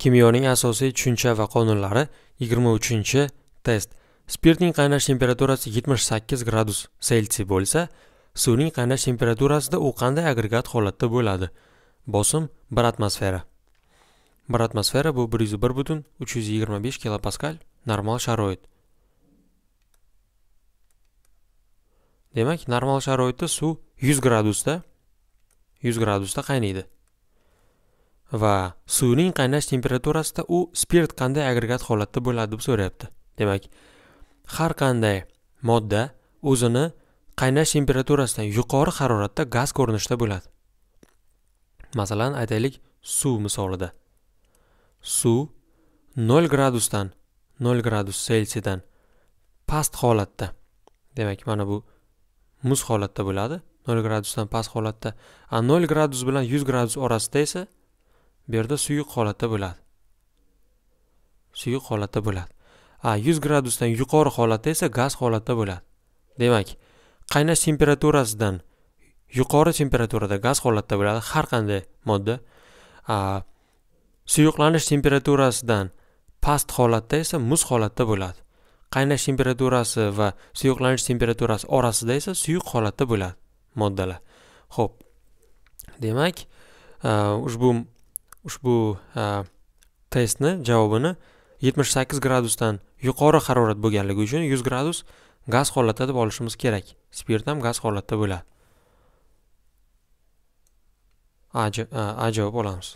kimyoning asosiy tushuncha va qonunlari 23 test spirtning qaynash temperaturasi 78 gradus selsiy bo'lsa suvning qaynash temperaturasida u qanday agregat holatda bo'ladi bosim 1 atmosfera 1 atmosfera bu 101 butun 325 kilopascal normal sharoit demak normal sharoitda suv 100 gradusda 100 gradusda qaynaydi va suvning qaynash temperaturasida u spirt qanday agregat holatda bo'ladi deb so'rayapti demak har qanday modda o'zini qaynash temperaturasidan yuqori haroratda gaz ko'rinishida bo'ladi masalan aytaylik suv misolida suv 0 gradusdan 0 gradus selsiyadan past holatda demak mana bu muz holatda bo'ladi 0 gradusdan past holatda a 0 gradus bilan 100 gradus orasida esa bu yerda suyuq holatda bo'ladi suyuq holatda bo'ladi a yuz gradusdan yuqori holatda esa gaz holatda bo'ladi demak qaynash temperaturasidan yuqori temperaturada gaz holatda bo'ladi har qanday modda suyuqlanish temperaturasidan past holatda esa muz holatda bo'ladi qaynash temperaturasi va suyuqlanish temperaturasi orasida esa suyuq holatda bo'ladi moddalar ho'p demak ushbu ushbu testni javobini 78 gradusdan yuqori harorat bo'lganligi uchun 100 gradus gaz holatda deb olishimiz kerak spirt ham gaz holatda bo'ladi a javob olamiz